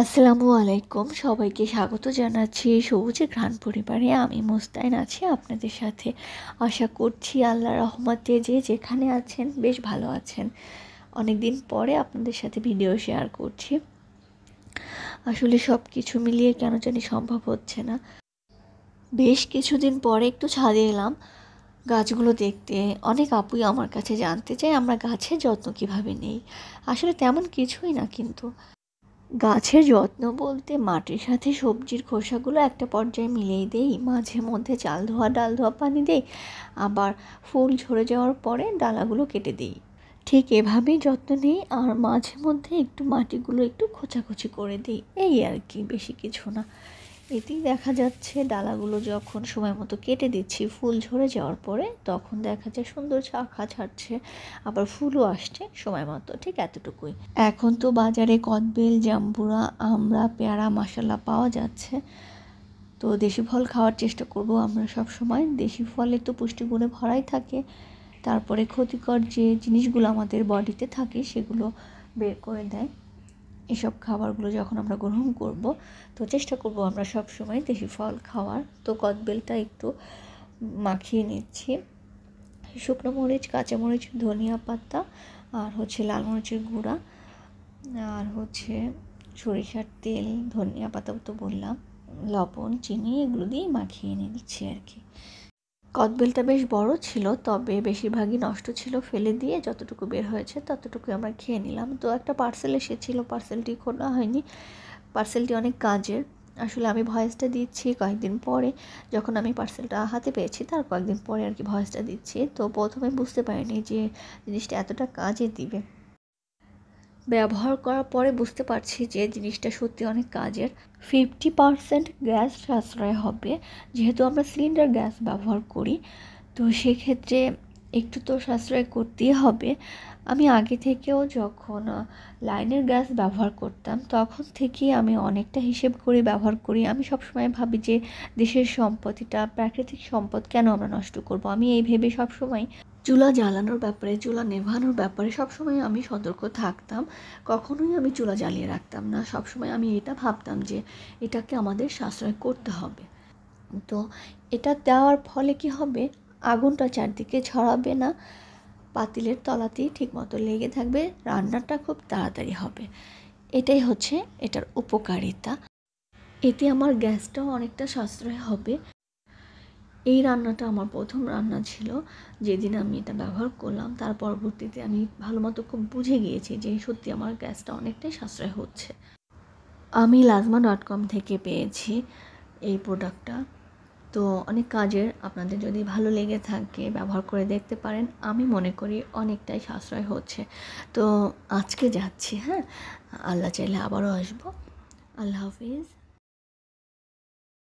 আসসালামু আলাইকুম সবাইকে স্বাগত জানাচ্ছি সবুজে ঘ্রাণ পরিবারে আমি মোস্তাইন আছি আপনাদের সাথে আশা করছি আল্লাহ রহমতে যে যেখানে আছেন বেশ ভালো আছেন অনেক দিন পরে আপনাদের সাথে ভিডিও শেয়ার করছি আসলে সব কিছু মিলিয়ে কেন জানি সম্ভব হচ্ছে না বেশ কিছুদিন পরে একটু ছাদে এলাম গাছগুলো দেখতে অনেক আপুই আমার কাছে জানতে চায় আমরা গাছের যত্ন কিভাবে নেই আসলে তেমন কিছুই না কিন্তু গাছের যত্ন বলতে মাটির সাথে সবজির খোসাগুলো একটা পর্যায়ে মিলিয়ে দেই মাঝে মধ্যে চাল ধোয়া ডাল ধোয়া পানি দেই আবার ফুল ঝরে যাওয়ার পরে ডালাগুলো কেটে দিই ঠিক এভাবেই যত্ন নিই আর মাঝে মধ্যে একটু মাটিগুলো একটু খোঁচাখুচি করে দিই এই আর কি বেশি কিছু না এতেই দেখা যাচ্ছে ডালাগুলো যখন সময় মতো কেটে দিচ্ছি ফুল ঝরে যাওয়ার পরে তখন দেখা যায় সুন্দর শাখা ছাড়ছে আবার ফুলও আসছে সময় মতো ঠিক এতটুকুই এখন তো বাজারে কদবেল জাম্বুরা আমরা পেয়ারা মশলা পাওয়া যাচ্ছে তো দেশি ফল খাওয়ার চেষ্টা করব আমরা সব সময় দেশি ফলে তো পুষ্টিগুণে ভরাই থাকে তারপরে ক্ষতিকর যে জিনিসগুলো আমাদের বডিতে থাকে সেগুলো বের করে দেয় এসব খাবারগুলো যখন আমরা গ্রহণ করব তো চেষ্টা করব আমরা সব সময় দেশি ফল খাওয়ার তো কদবেলটা একটু মাখিয়ে নিচ্ছি শুকনো মরিচ কাঁচামরিচ ধনিয়া পাতা আর হচ্ছে লাল মরিচের গুঁড়া আর হচ্ছে সরিষার তেল ধনিয়া পাতাও তো বললাম লবণ চিনি এগুলো দিয়ে মাখিয়ে নিচ্ছি আর কি কদবেলটা বেশ বড় ছিল তবে বেশিরভাগই নষ্ট ছিল ফেলে দিয়ে যতটুকু বের হয়েছে ততটুকু আমরা খেয়ে নিলাম তো একটা পার্সেল এসেছিলো পার্সেলটি খোলা হয়নি পার্সেলটি অনেক কাজের আসলে আমি ভয়েসটা দিচ্ছি কয়েকদিন পরে যখন আমি পার্সেলটা হাতে পেয়েছি তার কয়েকদিন পরে আর কি ভয়েসটা দিচ্ছি তো প্রথমে বুঝতে পারিনি যে জিনিসটা এতটা কাজে দিবে ব্যবহার করার পরে বুঝতে পারছি যে জিনিসটা সত্যি অনেক কাজের ফিফটি পারসেন্ট গ্যাস সাশ্রয় হবে যেহেতু আমরা সিলিন্ডার গ্যাস ব্যবহার করি তো সেক্ষেত্রে একটু তো সাশ্রয় করতেই হবে আমি আগে থেকেও যখন লাইনের গ্যাস ব্যবহার করতাম তখন থেকেই আমি অনেকটা হিসেব করে ব্যবহার করি আমি সবসময় ভাবি যে দেশের সম্পদ এটা প্রাকৃতিক সম্পদ কেন আমরা নষ্ট করব আমি এই ভেবে সবসময় চুলা জ্বালানোর ব্যাপারে চুলা নেভানোর ব্যাপারে সবসময় আমি সতর্ক থাকতাম কখনোই আমি চুলা জ্বালিয়ে রাখতাম না সবসময় আমি এটা ভাবতাম যে এটাকে আমাদের সাশ্রয় করতে হবে তো এটা দেওয়ার ফলে কি হবে আগুনটা চারদিকে ছড়াবে না পাতিলের তলাতেই ঠিকমতো লেগে থাকবে রান্নাটা খুব তাড়াতাড়ি হবে এটাই হচ্ছে এটার উপকারিতা এতে আমার গ্যাসটাও অনেকটা সাশ্রয় হবে এই রান্নাটা আমার প্রথম রান্না ছিল যেদিন আমি এটা ব্যবহার করলাম তার পরবর্তীতে আমি ভালো মতো খুব বুঝে গিয়েছি যে সত্যি আমার গ্যাসটা অনেকটাই সাশ্রয় হচ্ছে আমি লাজমা ডট কম থেকে পেয়েছি এই প্রোডাক্টটা তো অনেক কাজের আপনাদের যদি ভালো লেগে থাকে ব্যবহার করে দেখতে পারেন আমি মনে করি অনেকটাই সাশ্রয় হচ্ছে তো আজকে যাচ্ছি হ্যাঁ আল্লাহ চাইলে আবারও আসবো আল্লাহ হাফিজ